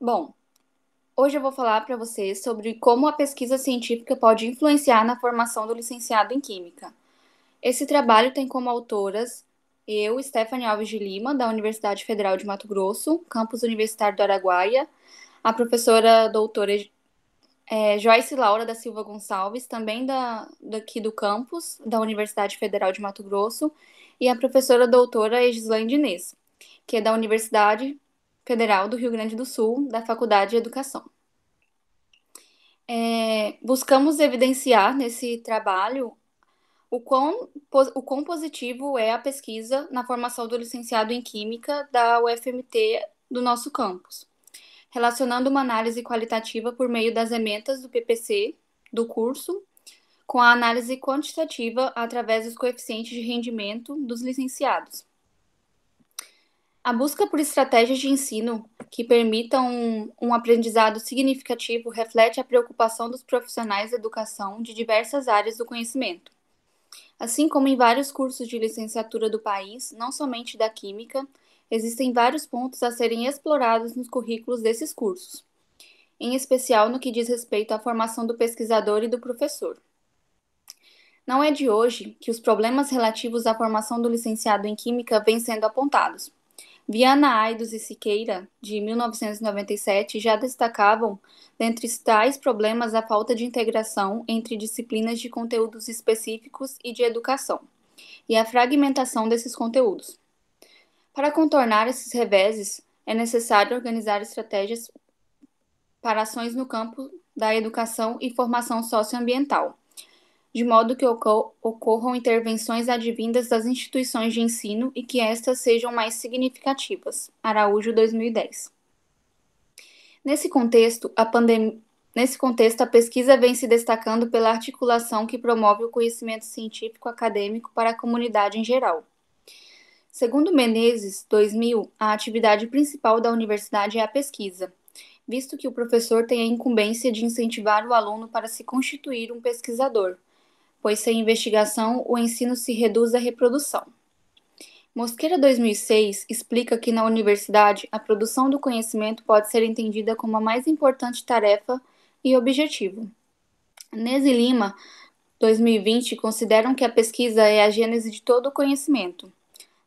Bom, hoje eu vou falar para vocês sobre como a pesquisa científica pode influenciar na formação do licenciado em Química. Esse trabalho tem como autoras eu, Stephanie Alves de Lima, da Universidade Federal de Mato Grosso, campus universitário do Araguaia, a professora doutora é, Joyce Laura da Silva Gonçalves, também da, daqui do campus, da Universidade Federal de Mato Grosso, e a professora doutora Egislaine Diniz, que é da Universidade Federal do Rio Grande do Sul, da Faculdade de Educação. É, buscamos evidenciar nesse trabalho o quão, o quão positivo é a pesquisa na formação do licenciado em Química da UFMT do nosso campus, relacionando uma análise qualitativa por meio das ementas do PPC do curso com a análise quantitativa através dos coeficientes de rendimento dos licenciados. A busca por estratégias de ensino que permitam um, um, aprendizado significativo reflete a preocupação dos profissionais da educação de diversas áreas do conhecimento. Assim como em vários cursos de licenciatura do país, não somente da Química, existem vários pontos a serem explorados nos currículos desses cursos, em especial no que diz respeito à formação do pesquisador e do professor. Não é de hoje que os problemas relativos à formação do licenciado em Química vêm sendo apontados Viana Aidos e Siqueira, de 1997, já destacavam, dentre tais problemas, a falta de integração entre disciplinas de conteúdos específicos e de educação, e a fragmentação desses conteúdos. Para contornar esses reveses, é necessário organizar estratégias para ações no campo da educação e formação socioambiental de modo que ocorram intervenções advindas das instituições de ensino e que estas sejam mais significativas. Araújo, 2010. Nesse contexto, a Nesse contexto, a pesquisa vem se destacando pela articulação que promove o conhecimento científico acadêmico para a comunidade em geral. Segundo Menezes, 2000, a atividade principal da universidade é a pesquisa, visto que o professor tem a incumbência de incentivar o aluno para se constituir um pesquisador pois sem investigação o ensino se reduz à reprodução. Mosqueira 2006 explica que na universidade a produção do conhecimento pode ser entendida como a mais importante tarefa e objetivo. Nese Lima 2020 consideram que a pesquisa é a gênese de todo o conhecimento.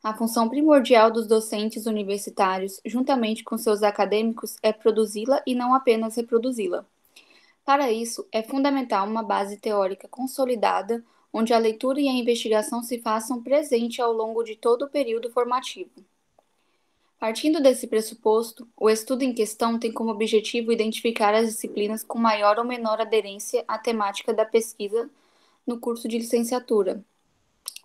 A função primordial dos docentes universitários, juntamente com seus acadêmicos, é produzi-la e não apenas reproduzi-la. Para isso, é fundamental uma base teórica consolidada, onde a leitura e a investigação se façam presente ao longo de todo o período formativo. Partindo desse pressuposto, o estudo em questão tem como objetivo identificar as disciplinas com maior ou menor aderência à temática da pesquisa no curso de licenciatura,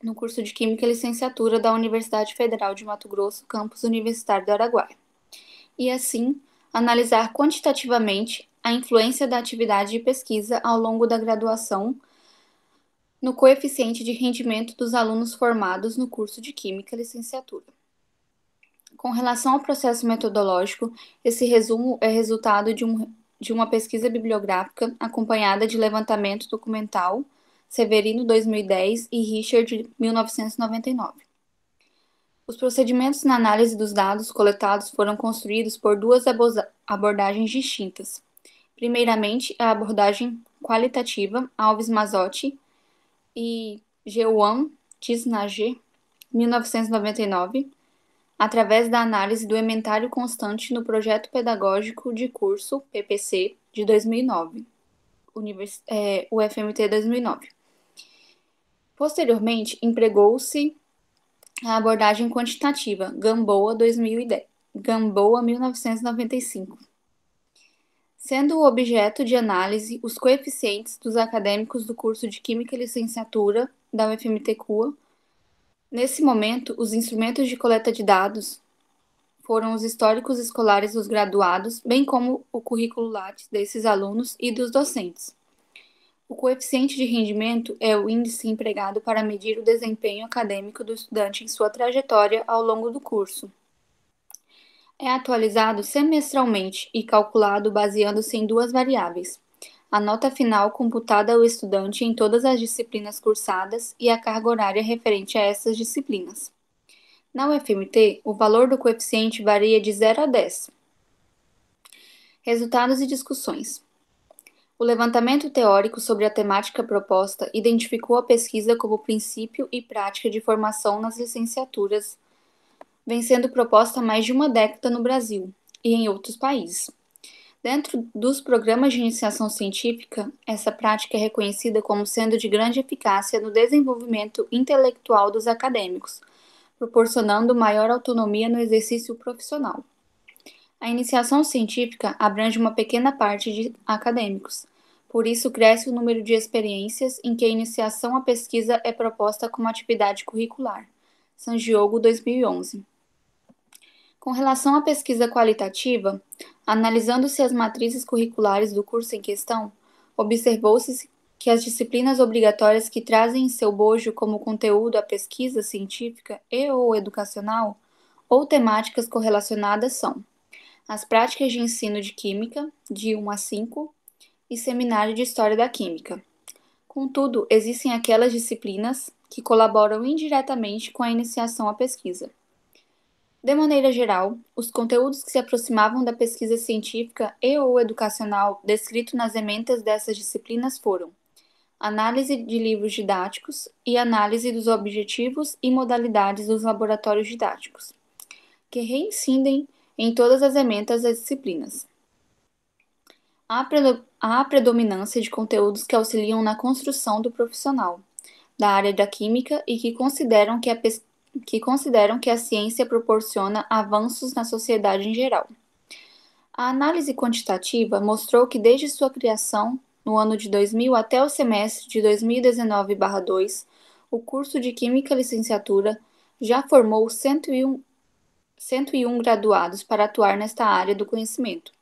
no curso de Química e Licenciatura da Universidade Federal de Mato Grosso, campus Universitário do Araguaia. E assim, analisar quantitativamente a influência da atividade de pesquisa ao longo da graduação no coeficiente de rendimento dos alunos formados no curso de Química Licenciatura. Com relação ao processo metodológico, esse resumo é resultado de, um, de uma pesquisa bibliográfica acompanhada de levantamento documental Severino 2010 e Richard 1999. Os procedimentos na análise dos dados coletados foram construídos por duas abordagens distintas. Primeiramente, a abordagem qualitativa, Alves Mazotti e Jean Tisnager, 1999, através da análise do inventário constante no projeto pedagógico de curso PPC de 2009, Univers é, UFMT 2009. Posteriormente, empregou-se a abordagem quantitativa, Gamboa 2010, Gamboa 1995 sendo o objeto de análise os coeficientes dos acadêmicos do curso de Química e Licenciatura da UFMT-CUA. Nesse momento, os instrumentos de coleta de dados foram os históricos escolares dos graduados, bem como o currículo Lattes desses alunos e dos docentes. O coeficiente de rendimento é o índice empregado para medir o desempenho acadêmico do estudante em sua trajetória ao longo do curso. É atualizado semestralmente e calculado baseando-se em duas variáveis: a nota final computada ao estudante em todas as disciplinas cursadas e a carga horária referente a essas disciplinas. Na UFMT, o valor do coeficiente varia de 0 a 10. Resultados e discussões. O levantamento teórico sobre a temática proposta identificou a pesquisa como princípio e prática de formação nas licenciaturas vem sendo proposta há mais de uma década no Brasil e em outros países. Dentro dos programas de iniciação científica, essa prática é reconhecida como sendo de grande eficácia no desenvolvimento intelectual dos acadêmicos, proporcionando maior autonomia no exercício profissional. A iniciação científica abrange uma pequena parte de acadêmicos, por isso cresce o número de experiências em que a iniciação à pesquisa é proposta como atividade curricular. San Diogo 2011. Com relação à pesquisa qualitativa, analisando-se as matrizes curriculares do curso em questão, observou-se que as disciplinas obrigatórias que trazem em seu bojo como conteúdo a pesquisa científica e ou educacional ou temáticas correlacionadas são as práticas de ensino de química, de 1 a 5, e seminário de história da química. Contudo, existem aquelas disciplinas que colaboram indiretamente com a iniciação à pesquisa. De maneira geral, os conteúdos que se aproximavam da pesquisa científica e ou educacional descrito nas ementas dessas disciplinas foram análise de livros didáticos e análise dos objetivos e modalidades dos laboratórios didáticos, que reincidem em todas as ementas das disciplinas. Há, predominância de conteúdos que auxiliam na construção do profissional da área da química e que consideram que a, pes que consideram que a ciência proporciona avanços na sociedade em geral. A análise quantitativa mostrou que desde sua criação, no ano de 2000 até o semestre de 2019/2, o curso de Química Licenciatura já formou 101, 101 graduados para atuar nesta área do conhecimento.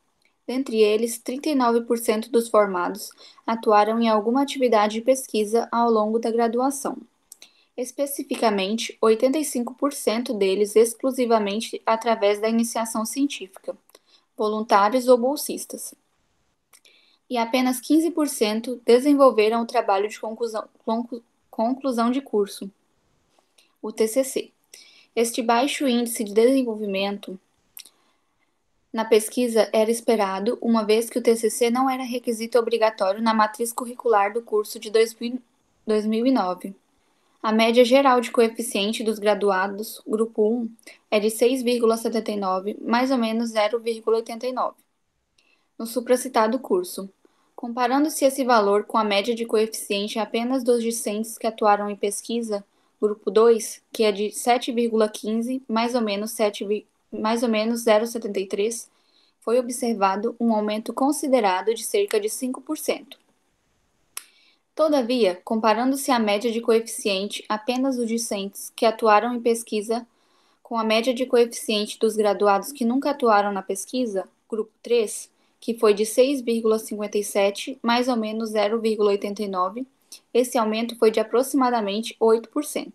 Dentre eles, 39% dos formados atuaram em alguma atividade de pesquisa ao longo da graduação especificamente 85% deles exclusivamente através da iniciação científica, voluntários ou bolsistas. E apenas 15% desenvolveram o trabalho de conclusão, conclusão de curso, o TCC. Este baixo índice de desenvolvimento na pesquisa era esperado, uma vez que o TCC não era requisito obrigatório na matriz curricular do curso de 2009. A média geral de coeficiente dos graduados, grupo 1, é de 6,79, mais ou menos 0,89, no supracitado curso, Comparando-se esse valor com a média de coeficiente apenas dos discentes que atuaram em pesquisa, grupo 2, que é de 7,15, mais ou menos 7, mais ou menos 0,73, foi observado um aumento considerado de cerca de 5%. Todavia, comparando-se a média de coeficiente apenas dos discentes que atuaram em pesquisa com a média de coeficiente dos graduados que nunca atuaram na pesquisa, grupo 3, que foi de 6,57 mais ou menos 0,89, esse aumento foi de aproximadamente 8%.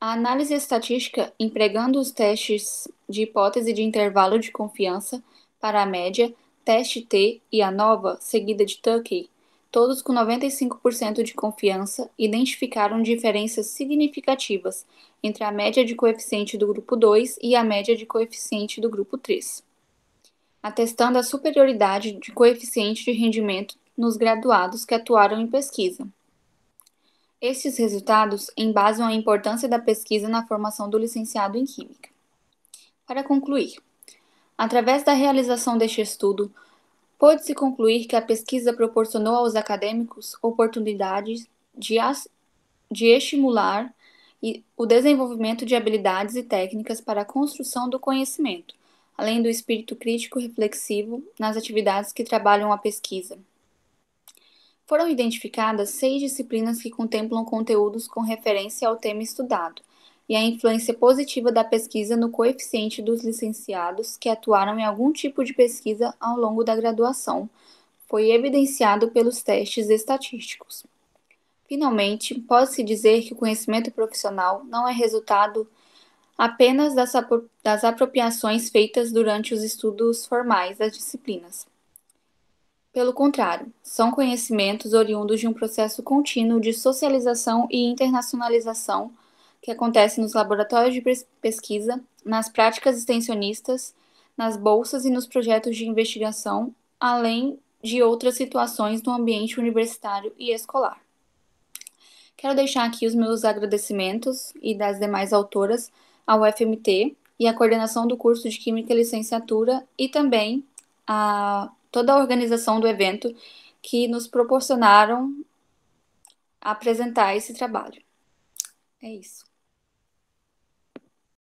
A análise estatística, empregando os testes de hipótese de intervalo de confiança para a média, teste T e a nova, seguida de Tuckey, todos com 95% de confiança, identificaram diferenças significativas entre a média de coeficiente do grupo 2 e a média de coeficiente do grupo 3, atestando a superioridade de coeficiente de rendimento nos graduados que atuaram em pesquisa. Estes resultados embasam a importância da pesquisa na formação do licenciado em Química. Para concluir, através da realização deste estudo, Pode-se concluir que a pesquisa proporcionou aos acadêmicos oportunidades de, de estimular o desenvolvimento de habilidades e técnicas para a construção do conhecimento, além do espírito crítico reflexivo nas atividades que trabalham a pesquisa. Foram identificadas seis disciplinas que contemplam conteúdos com referência ao tema estudado, e a influência positiva da pesquisa no coeficiente dos licenciados que atuaram em algum tipo de pesquisa ao longo da graduação, foi evidenciado pelos testes estatísticos. Finalmente, pode-se dizer que o conhecimento profissional não é resultado apenas das, apro das apropriações feitas durante os estudos formais das disciplinas. Pelo contrário, são conhecimentos oriundos de um processo contínuo de socialização e internacionalização que acontece nos laboratórios de pesquisa, nas práticas extensionistas, nas bolsas e nos projetos de investigação, além de outras situações no ambiente universitário e escolar. Quero deixar aqui os meus agradecimentos e das demais autoras ao FMT e à coordenação do curso de Química e Licenciatura e também a toda a organização do evento que nos proporcionaram apresentar esse trabalho. É isso.